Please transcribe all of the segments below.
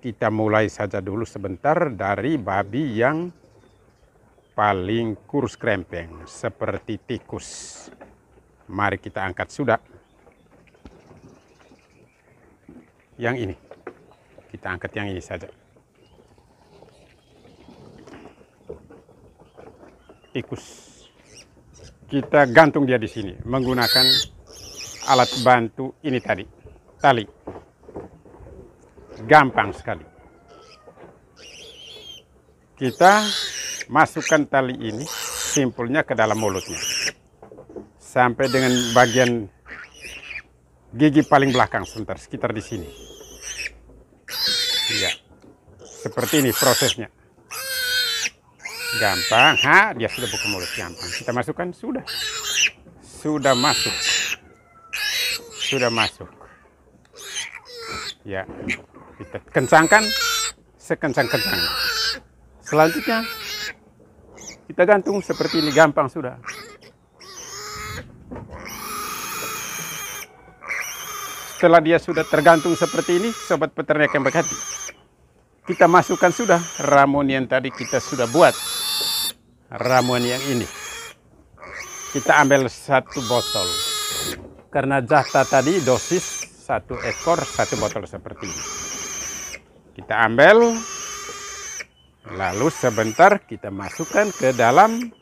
kita mulai saja dulu sebentar dari babi yang paling kurus krempeng seperti tikus. Mari kita angkat sudah. Yang ini. Kita angkat yang ini saja. Tikus. Kita gantung dia di sini menggunakan alat bantu ini tadi, tali. Gampang sekali. Kita masukkan tali ini, simpulnya ke dalam mulutnya. Sampai dengan bagian gigi paling belakang sebentar, sekitar di sini. ya Seperti ini prosesnya. Gampang. Ha, dia sudah buka mulut. Gampang. Kita masukkan, sudah. Sudah masuk. Sudah masuk. Ya kita kencangkan sekencang-kencang selanjutnya kita gantung seperti ini gampang sudah setelah dia sudah tergantung seperti ini sobat peternak yang berhati, kita masukkan sudah ramuan yang tadi kita sudah buat ramuan yang ini kita ambil satu botol karena jahat tadi dosis satu ekor satu botol seperti ini kita ambil lalu sebentar kita masukkan ke dalam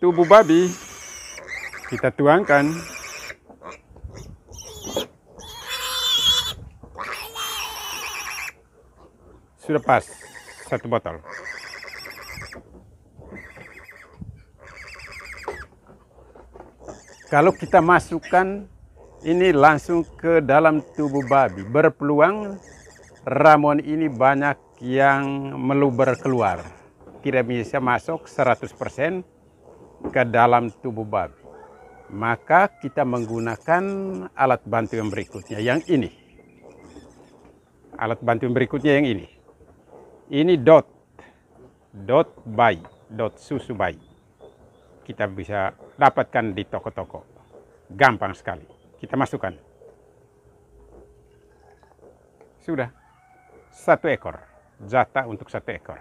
tubuh babi kita tuangkan sudah pas satu botol kalau kita masukkan ini langsung ke dalam tubuh babi berpeluang Ramuan ini banyak yang meluber keluar. Tidak bisa masuk 100% ke dalam tubuh babi. Maka kita menggunakan alat bantu yang berikutnya, yang ini. Alat bantu yang berikutnya yang ini. Ini dot. Dot bayi, dot susu bayi. Kita bisa dapatkan di toko-toko. Gampang sekali. Kita masukkan. Sudah satu ekor, jatah untuk satu ekor.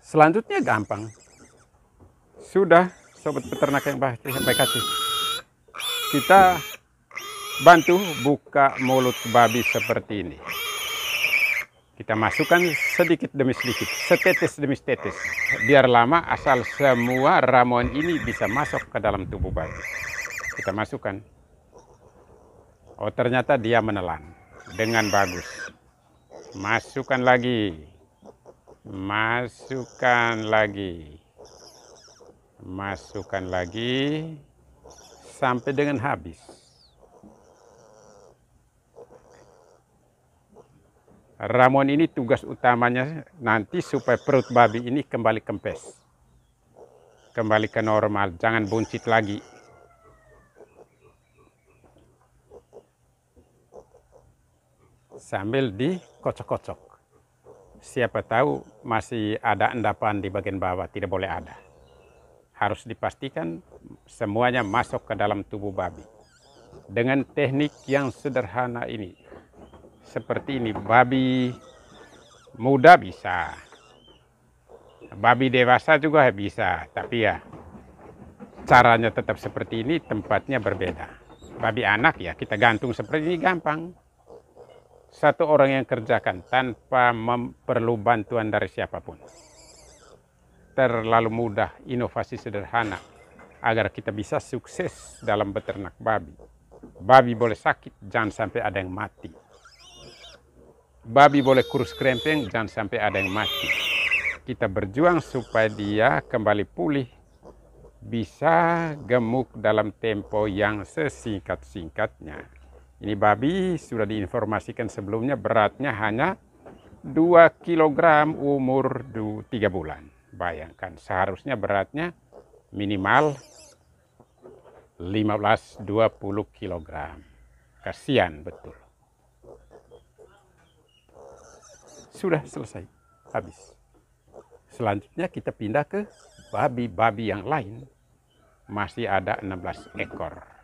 Selanjutnya gampang. Sudah, sobat peternak yang baik hati. Kita bantu buka mulut babi seperti ini. Kita masukkan sedikit demi sedikit, setetes demi setetes. Biar lama asal semua ramuan ini bisa masuk ke dalam tubuh bayi. Kita masukkan. Oh ternyata dia menelan dengan bagus. Masukkan lagi. Masukkan lagi. Masukkan lagi sampai dengan habis. Ramon ini tugas utamanya nanti supaya perut babi ini kembali kempes. Kembali ke normal, jangan buncit lagi. Sambil dikocok-kocok. Siapa tahu masih ada endapan di bagian bawah, tidak boleh ada. Harus dipastikan semuanya masuk ke dalam tubuh babi. Dengan teknik yang sederhana ini, seperti ini babi muda bisa babi dewasa juga bisa tapi ya caranya tetap seperti ini tempatnya berbeda babi anak ya kita gantung seperti ini gampang satu orang yang kerjakan tanpa perlu bantuan dari siapapun terlalu mudah inovasi sederhana agar kita bisa sukses dalam beternak babi babi boleh sakit jangan sampai ada yang mati babi boleh kurus krempeng dan sampai ada yang mati. Kita berjuang supaya dia kembali pulih, bisa gemuk dalam tempo yang sesingkat-singkatnya. Ini babi sudah diinformasikan sebelumnya beratnya hanya 2 kg umur 3 bulan. Bayangkan seharusnya beratnya minimal 15-20 kg. Kasihan betul. Sudah selesai. Habis. Selanjutnya kita pindah ke babi-babi yang lain. Masih ada 16 ekor.